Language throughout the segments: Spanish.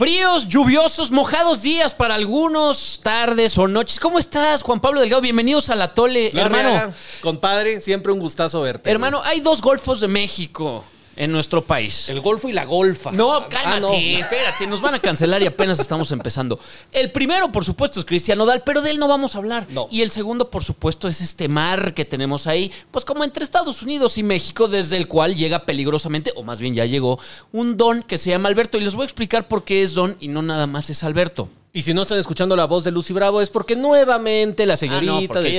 Fríos, lluviosos, mojados días para algunos, tardes o noches. ¿Cómo estás, Juan Pablo Delgado? Bienvenidos a la Tole, hermano. compadre, siempre un gustazo verte. Hermano, hay dos golfos de México en nuestro país. El golfo y la golfa. No, ah, cálmate, espérate, nos van a cancelar y apenas estamos empezando. El primero, por supuesto, es Cristiano Dal, pero de él no vamos a hablar. Y el segundo, por supuesto, es este mar que tenemos ahí, pues como entre Estados Unidos y México, desde el cual llega peligrosamente, o más bien ya llegó, un don que se llama Alberto. Y les voy a explicar por qué es don y no nada más es Alberto. Y si no están escuchando la voz de Lucy Bravo es porque nuevamente la ah, señorita de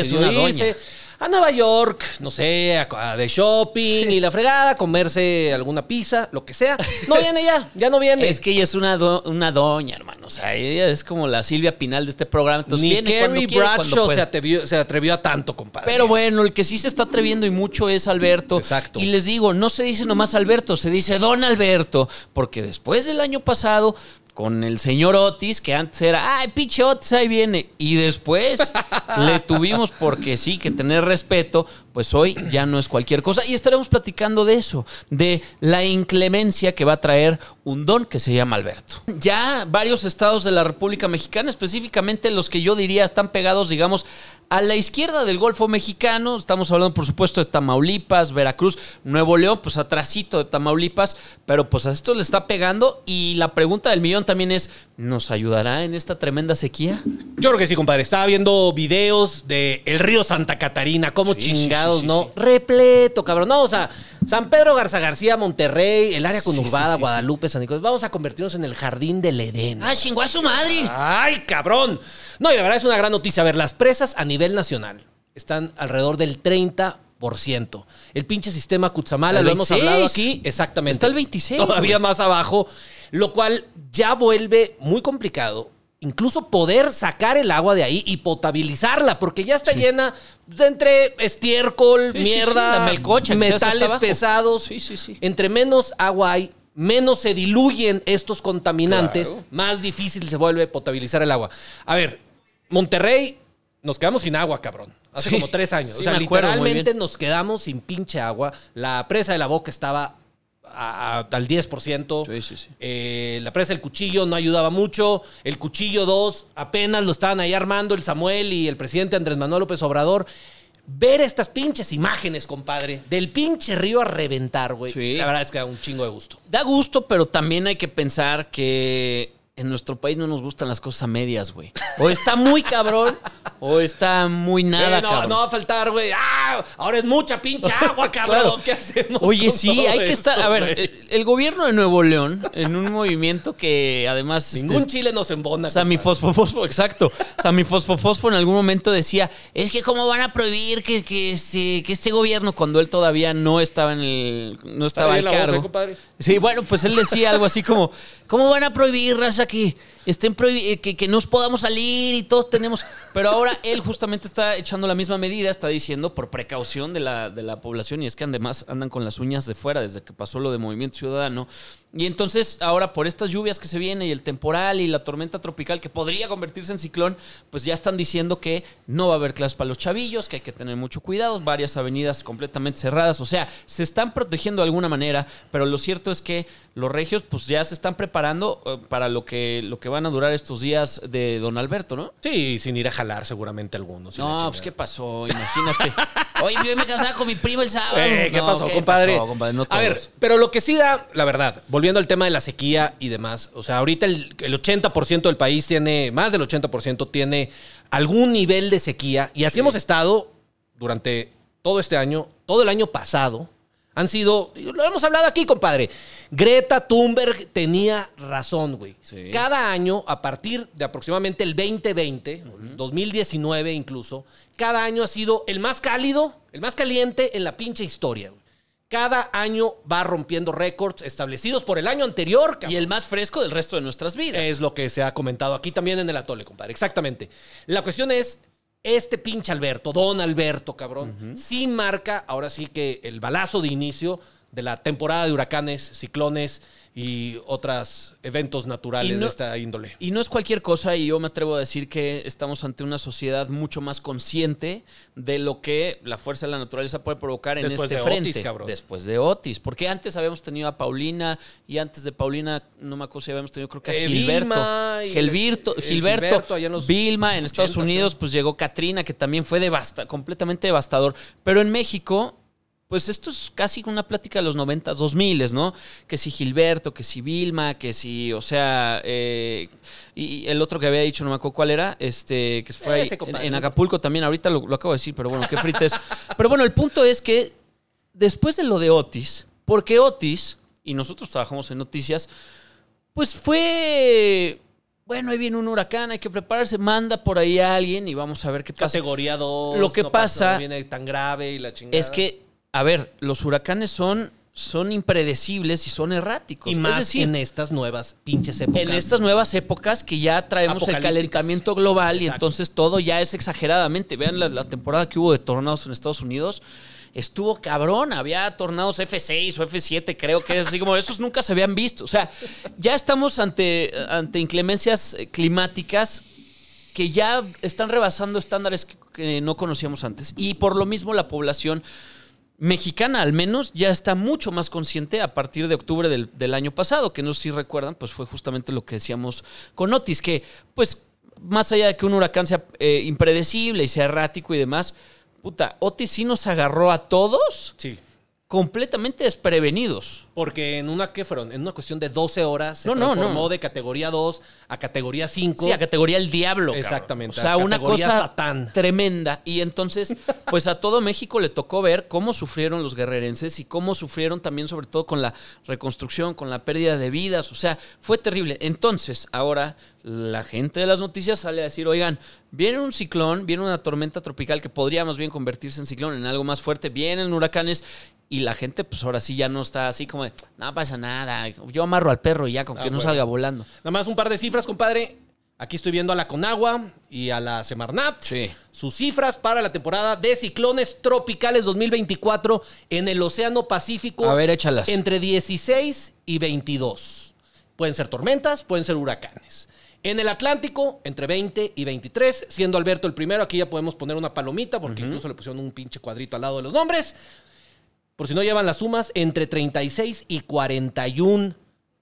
a Nueva York, no sé, de shopping y la fregada, comerse alguna pizza, lo que sea. No viene ya, ya no viene. Es que ella es una, una doña, hermano. O sea, ella es como la Silvia Pinal de este programa. Entonces, Ni viene Carrie Bradshaw se atrevió, se atrevió a tanto, compadre. Pero bueno, el que sí se está atreviendo y mucho es Alberto. Exacto. Y les digo, no se dice nomás Alberto, se dice Don Alberto, porque después del año pasado con el señor Otis, que antes era, ay, pinche Otis, ahí viene. Y después le tuvimos, porque sí, que tener respeto, pues hoy ya no es cualquier cosa. Y estaremos platicando de eso, de la inclemencia que va a traer un don que se llama Alberto. Ya varios estados de la República Mexicana, específicamente los que yo diría están pegados, digamos, a la izquierda del Golfo Mexicano, estamos hablando por supuesto de Tamaulipas, Veracruz, Nuevo León, pues atrasito de Tamaulipas, pero pues a esto le está pegando y la pregunta del millón también es, ¿nos ayudará en esta tremenda sequía? Yo creo que sí, compadre. Estaba viendo videos de el río Santa Catarina, como chingados, ¿no? Repleto, cabrón. No, o sea, San Pedro Garza García, Monterrey, el área conurbada, Guadalupe, San Nicolás. Vamos a convertirnos en el jardín del Edén. ¡Ah, chingó a su madre! ¡Ay, cabrón! No, y la verdad es una gran noticia. A ver, las presas a nivel nacional están alrededor del 30%. El pinche sistema Cutzamala, lo hemos hablado aquí, exactamente. Está el 26. Todavía más abajo, lo cual ya vuelve muy complicado incluso poder sacar el agua de ahí y potabilizarla, porque ya está llena entre estiércol, mierda, metales pesados. Sí, metales pesados. Entre menos agua hay, menos se diluyen estos contaminantes, más difícil se vuelve potabilizar el agua. A ver, Monterrey, nos quedamos sin agua, cabrón. Hace como tres años. o sea, literalmente nos quedamos sin pinche agua. La presa de la boca estaba al 10%. Sí, sí, sí. Eh, la presa del cuchillo no ayudaba mucho. El cuchillo 2 apenas lo estaban ahí armando el Samuel y el presidente Andrés Manuel López Obrador. Ver estas pinches imágenes, compadre, del pinche río a reventar, güey. La verdad es que da un chingo de gusto. Da gusto, pero también hay que pensar que en nuestro país no nos gustan las cosas a medias, güey. O está muy cabrón o oh, está muy nada, eh, no, va a faltar, güey. Ah, ahora es mucha pinche agua, cabrón. ¿Qué hacemos? Oye, sí, hay que estar. A ver, eh, el, gobierno de Nuevo León, en un movimiento que además. Este, Ningún chile nos embona. samifosfosfo exacto. Samifosfofosfo en algún momento decía: es que cómo van a prohibir que, que, este, este gobierno, cuando él todavía no estaba en el. No estaba al cargo. Sí, bueno, pues él decía algo así como: ¿Cómo van a prohibir, raza, que, estén que nos podamos salir y todos tenemos. Pero ahora él justamente está echando la misma medida, está diciendo por precaución de la, de la población, y es que además andan con las uñas de fuera desde que pasó lo de Movimiento Ciudadano, y entonces ahora por estas lluvias que se vienen y el temporal y la tormenta tropical que podría convertirse en ciclón, pues ya están diciendo que no va a haber clases para los chavillos, que hay que tener mucho cuidado, varias avenidas completamente cerradas, o sea, se están protegiendo de alguna manera, pero lo cierto es que los regios pues ya se están preparando eh, para lo que, lo que van a durar estos días de don Alberto, ¿no? Sí, sin ir a jalar seguramente algunos. No, pues qué pasó, imagínate. Hoy yo me casaba con mi primo el sábado. Eh, ¿qué, pasó, compadre? a ver, pero lo que sí da, la verdad, volviendo al tema de la sequía y demás, o sea, ahorita el, 80% del país tiene, más del 80% tiene algún nivel de sequía y así hemos estado durante todo este año, todo el año pasado, han sido, lo hemos hablado aquí, compadre. Greta Thunberg tenía razón, güey. Cada año, a partir de aproximadamente el 2020, 2019 incluso, cada año ha sido el más cálido, el más caliente en la pinche historia. Cada año va rompiendo récords establecidos por el año anterior. Y el más fresco del resto de nuestras vidas. Es lo que se ha comentado aquí también en el Atole, compadre. Exactamente. La cuestión es, este pinche Alberto, don Alberto, cabrón, sin sí marca, ahora sí que el balazo de inicio de la temporada de huracanes, ciclones y otros eventos naturales de esta índole. Y no es cualquier cosa, y yo me atrevo a decir que estamos ante una sociedad mucho más consciente de lo que la fuerza de la naturaleza puede provocar en este frente. Otis, cabrón. Después de Otis, porque antes habíamos tenido a Paulina y antes de Paulina, no me acuerdo si habíamos tenido, creo que a eh, eh, Gilberto. Gilberto, Gilberto, en Vilma en Estados Unidos, pues llegó Katrina, que también fue devasta completamente devastador. Pero en México pues esto es casi una plática de los 90, 2000, ¿no? Que si Gilberto, que si Vilma, que si, o sea, eh, y el otro que había dicho, no me acuerdo cuál era, este, que fue en, Acapulco también, ahorita lo, acabo de decir, pero bueno, qué frites. pero bueno, el punto es que después de lo de Otis, porque Otis, y nosotros trabajamos en noticias, pues fue bueno, ahí viene un huracán, hay que prepararse, manda por ahí a alguien y vamos a ver qué pasa. Categoría 2. Lo que pasa, tan grave y la chingada. Es que a ver, los huracanes son son impredecibles y son erráticos. Y más en estas nuevas pinches épocas. En estas nuevas épocas que ya traemos el calentamiento global y entonces todo ya es exageradamente. Vean la, temporada que hubo de tornados en Estados Unidos. Estuvo cabrón, había tornados F6 o F7, creo que es así como esos nunca se habían visto. O sea, ya estamos ante, ante inclemencias eh, climáticas que ya están rebasando estándares que no conocíamos antes. Y por lo mismo la población mexicana al menos ya está mucho más consciente a partir de octubre del, año pasado, que no sé si recuerdan, pues fue justamente lo que decíamos con Otis, que pues más allá de que un huracán sea eh, impredecible y sea errático y demás, puta, Otis sí nos agarró a todos sí. completamente desprevenidos porque en una, ¿qué fueron? En una cuestión de 12 horas se transformó de categoría 2 a categoría 5. Sí, a categoría el diablo. Exactamente. O sea, una cosa satán. tremenda. Y entonces, pues a todo México le tocó ver cómo sufrieron los guerrerenses y cómo sufrieron también, sobre todo, con la reconstrucción, con la pérdida de vidas. O sea, fue terrible. Entonces, ahora la gente de las noticias sale a decir, oigan, viene un ciclón, viene una tormenta tropical que podría más bien convertirse en ciclón, en algo más fuerte, vienen huracanes y la gente pues ahora sí ya no está así como no pasa nada, yo amarro al perro y ya, con ah, que no salga volando. Nada más un par de cifras, compadre. Aquí estoy viendo a la Conagua y a la Semarnat. Sus cifras para la temporada de ciclones tropicales 2024 en el Océano Pacífico. A ver, échalas. Entre 16 y 22. Pueden ser tormentas, pueden ser huracanes. En el Atlántico, entre 20 y 23, siendo Alberto el primero, aquí ya podemos poner una palomita porque incluso le pusieron un pinche cuadrito al lado de los nombres por si no llevan las sumas, entre 36 y 41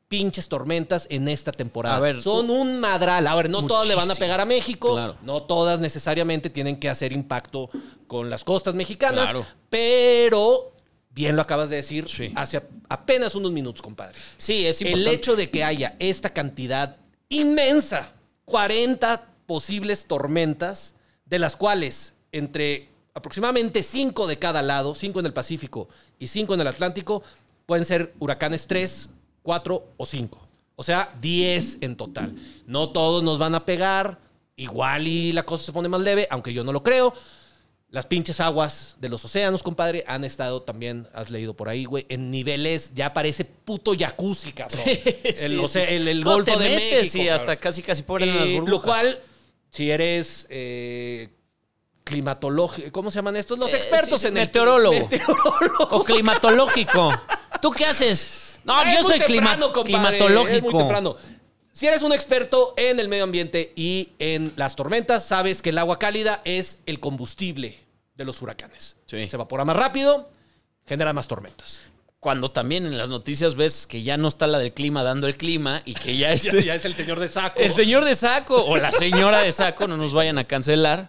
pinches tormentas en esta temporada. Son un madral. A ver, no todas le van a pegar a México, no todas necesariamente tienen que hacer impacto con las costas mexicanas, pero bien lo acabas de decir, hace apenas unos minutos, compadre. Sí, es importante. El hecho de que haya esta cantidad inmensa, 40 posibles tormentas, de las cuales entre aproximadamente cinco de cada lado, cinco en el Pacífico y cinco en el Atlántico, pueden ser huracanes 3, 4 o 5. O sea, 10 en total. No todos nos van a pegar, igual y la cosa se pone más leve, aunque yo no lo creo. Las pinches aguas de los océanos, compadre, han estado también, has leído por ahí, güey, en niveles, ya parece puto jacuzzi, cabrón. el, Golfo de México. Sí, hasta casi, casi pobre las burbujas. Lo cual, si eres eh, climatológico. ¿Cómo se llaman estos? Los eh, expertos en meteorólogo. el meteorólogo. O climatológico. ¿Tú qué haces? No, yo soy climatológico. muy temprano. Si eres un experto en el medio ambiente y en las tormentas, sabes que el agua cálida es el combustible de los huracanes. Se evapora más rápido, genera más tormentas cuando también en las noticias ves que ya no está la del clima dando el clima y que ya es, el señor de saco. El señor de saco o la señora de saco, no nos vayan a cancelar.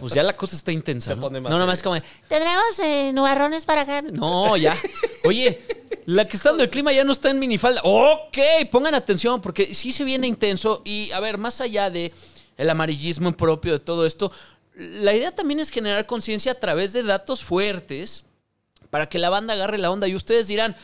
Pues ya la cosa está intensa. Se ¿no? no, más como, ¿tendremos eh, nubarrones para acá? No, ya. Oye, la que está dando el clima ya no está en minifalda. Ok, pongan atención porque sí se viene intenso y a ver, más allá de el amarillismo propio de todo esto, la idea también es generar conciencia a través de datos fuertes para que la banda agarre la onda y ustedes dirán,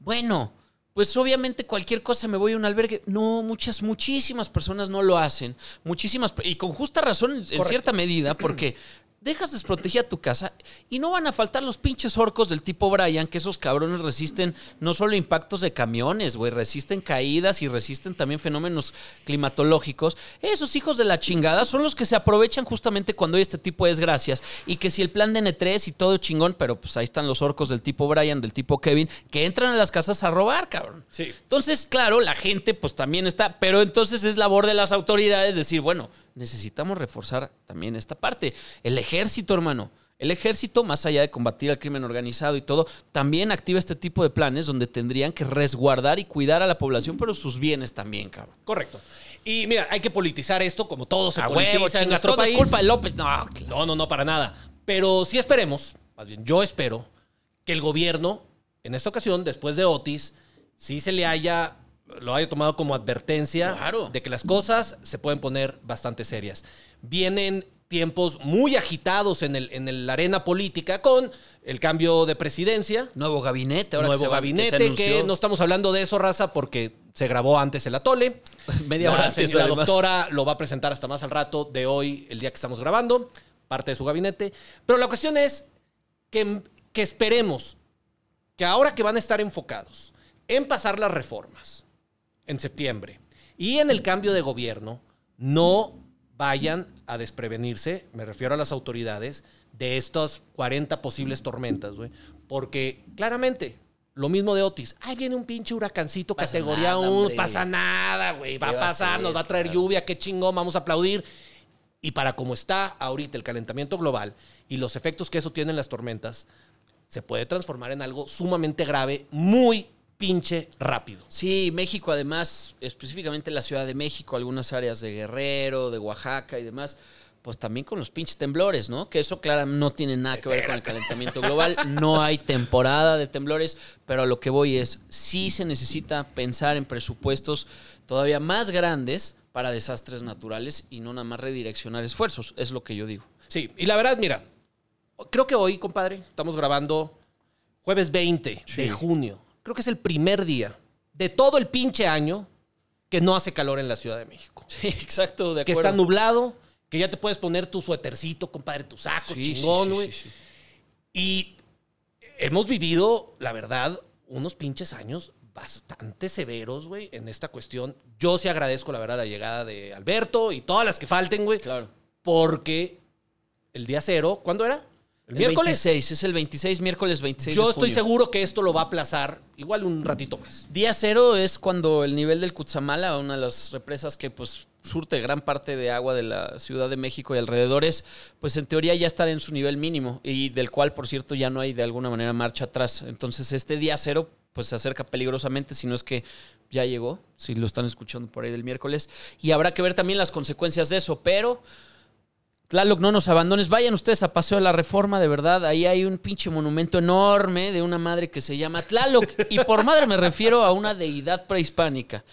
bueno, pues obviamente cualquier cosa me voy a un albergue. No, muchas, muchísimas personas no lo hacen. Muchísimas, y con justa razón en cierta medida, porque dejas desprotegida tu casa y no van a faltar los pinches orcos del tipo Brian, que esos cabrones resisten no solo impactos de camiones, güey, resisten caídas y resisten también fenómenos climatológicos. Esos hijos de la chingada son los que se aprovechan justamente cuando hay este tipo de desgracias y que si el plan de N3 y todo chingón, pero pues ahí están los orcos del tipo Brian, del tipo Kevin, que entran a las casas a robar, cabrón. Sí. Entonces, claro, la gente pues también está, pero entonces es labor de las autoridades decir, bueno, necesitamos reforzar también esta parte. El ejército, hermano. El ejército, más allá de combatir al crimen organizado y todo, también activa este tipo de planes donde tendrían que resguardar y cuidar a la población, pero sus bienes también, cabrón. Correcto. Y mira, hay que politizar esto como todos se politiza en nuestro López. No, no, no, no, para nada. Pero sí esperemos, más bien yo espero, que el gobierno, en esta ocasión, después de Otis, sí se le haya lo haya tomado como advertencia de que las cosas se pueden poner bastante serias. Vienen tiempos muy agitados en el en la arena política con el cambio de presidencia, nuevo gabinete, ahora nuevo gabinete que, no estamos hablando de eso raza porque se grabó antes el atole. Media hora antes. La doctora lo va a presentar hasta más al rato de hoy, el día que estamos grabando, parte de su gabinete, pero la cuestión es que que esperemos que ahora que van a estar enfocados en pasar las reformas, en septiembre. Y en el cambio de gobierno, no vayan a desprevenirse, me refiero a las autoridades, de estas 40 posibles tormentas, güey. Porque claramente, lo mismo de Otis, ahí viene un pinche huracancito categoría 1, pasa nada, güey, va a pasar, nos va a traer lluvia, qué chingón, vamos a aplaudir. Y para como está ahorita el calentamiento global y los efectos que eso tiene en las tormentas, se puede transformar en algo sumamente grave, muy pinche rápido. Sí, México además, específicamente la Ciudad de México, algunas áreas de Guerrero, de Oaxaca y demás, pues también con los pinches temblores, ¿no? Que eso, claro, no tiene nada que ver con el calentamiento global. No hay temporada de temblores, pero a lo que voy es, sí se necesita pensar en presupuestos todavía más grandes para desastres naturales y no nada más redireccionar esfuerzos, es lo que yo digo. Sí, y la verdad, mira, creo que hoy, compadre, estamos grabando jueves 20 de junio creo que es el primer día de todo el pinche año que no hace calor en la Ciudad de México. Sí, exacto, de acuerdo. Que está nublado, que ya te puedes poner tu suétercito, compadre, tu saco, chingón, güey. y hemos vivido, la verdad, unos pinches años bastante severos, güey, en esta cuestión. Yo sí agradezco, la verdad, la llegada de Alberto y todas las que falten, güey. Claro. Porque el día cero, ¿cuándo era? El, miércoles. 26, es el 26, miércoles 26. Yo estoy seguro que esto lo va a aplazar igual un ratito más. Día cero es cuando el nivel del Cutzamala, una de las represas que pues surte gran parte de agua de la Ciudad de México y alrededores, pues en teoría ya estará en su nivel mínimo y del cual, por cierto, ya no hay de alguna manera marcha atrás. Entonces, este día cero pues se acerca peligrosamente, si no es que ya llegó, si lo están escuchando por ahí del miércoles, y habrá que ver también las consecuencias de eso, pero Tlaloc, no nos abandones. Vayan ustedes a Paseo de la Reforma, de verdad. Ahí hay un pinche monumento enorme de una madre que se llama Tlaloc. Y por madre me refiero a una deidad prehispánica.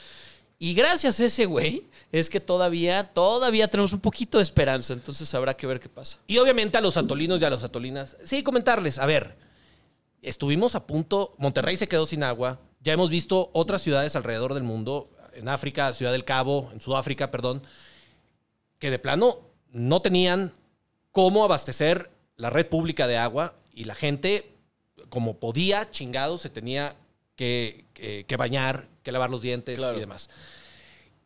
Y gracias a ese güey es que todavía, todavía tenemos un poquito de esperanza. Entonces habrá que ver qué pasa. Y obviamente a los atolinos y a las atolinas, sí, comentarles. A ver, estuvimos a punto, Monterrey se quedó sin agua. Ya hemos visto otras ciudades alrededor del mundo, en África, Ciudad del Cabo, en Sudáfrica, perdón, que de plano no tenían cómo abastecer la red pública de agua y la gente, como podía, chingado, se tenía que, bañar, que lavar los dientes y demás.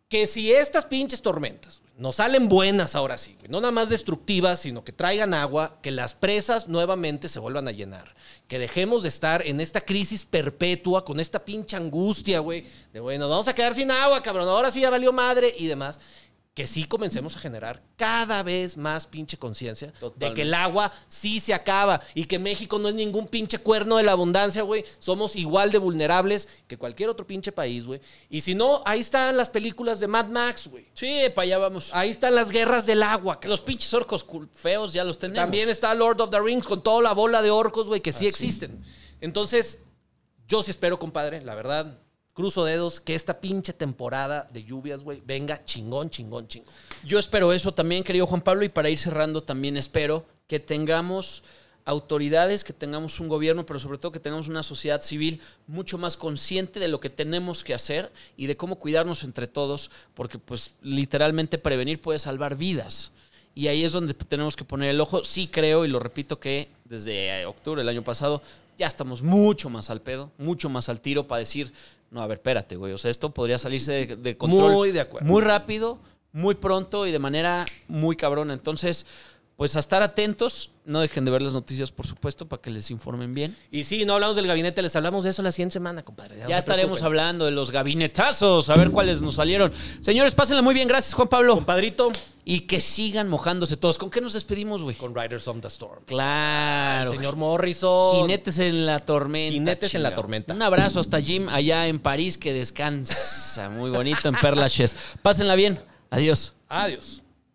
Que si estas pinches tormentas nos salen buenas ahora sí, no nada más destructivas, sino que traigan agua, que las presas nuevamente se vuelvan a llenar, que dejemos de estar en esta crisis perpetua con esta pincha angustia, güey, de bueno, nos vamos a quedar sin agua, cabrón, ahora sí ya valió madre y demás, que sí comencemos a generar cada vez más pinche conciencia de que el agua sí se acaba y que México no es ningún pinche cuerno de la abundancia, güey. Somos igual de vulnerables que cualquier otro pinche país, güey. Y si no, ahí están las películas de Mad Max, güey. Sí, para allá vamos. Ahí están las guerras del agua, Los pinches orcos feos ya los tenemos. También está Lord of the Rings con toda la bola de orcos, güey, que sí existen. Entonces, yo sí espero, compadre, la verdad, Cruzo dedos que esta pinche temporada de lluvias, güey, venga chingón, chingón, chingón. Yo espero eso también, querido Juan Pablo, y para ir cerrando también espero que tengamos autoridades, que tengamos un gobierno, pero sobre todo que tengamos una sociedad civil mucho más consciente de lo que tenemos que hacer y de cómo cuidarnos entre todos, porque pues literalmente prevenir puede salvar vidas. Y ahí es donde tenemos que poner el ojo. Sí creo, y lo repito, que desde octubre del año pasado ya estamos mucho más al pedo, mucho más al tiro para decir, no, a ver, espérate, güey, o sea, esto podría salirse de, control muy, acuerdo. muy rápido, muy pronto y de manera muy cabrona. Entonces, pues a estar atentos, no dejen de ver las noticias, por supuesto, para que les informen bien. Y sí, no hablamos del gabinete, les hablamos de eso la siguiente semana, compadre. Ya, estaremos hablando de los gabinetazos, a ver cuáles nos salieron. Señores, pásenla muy bien, gracias, Juan Pablo. Compadrito. Y que sigan mojándose todos. ¿Con qué nos despedimos, güey? Con Riders on the Storm. Claro. señor Morrison. Jinetes en la tormenta. Jinetes en la tormenta. Un abrazo hasta Jim allá en París, que descansa muy bonito en Perlaches. Pásenla bien. Adiós. Adiós.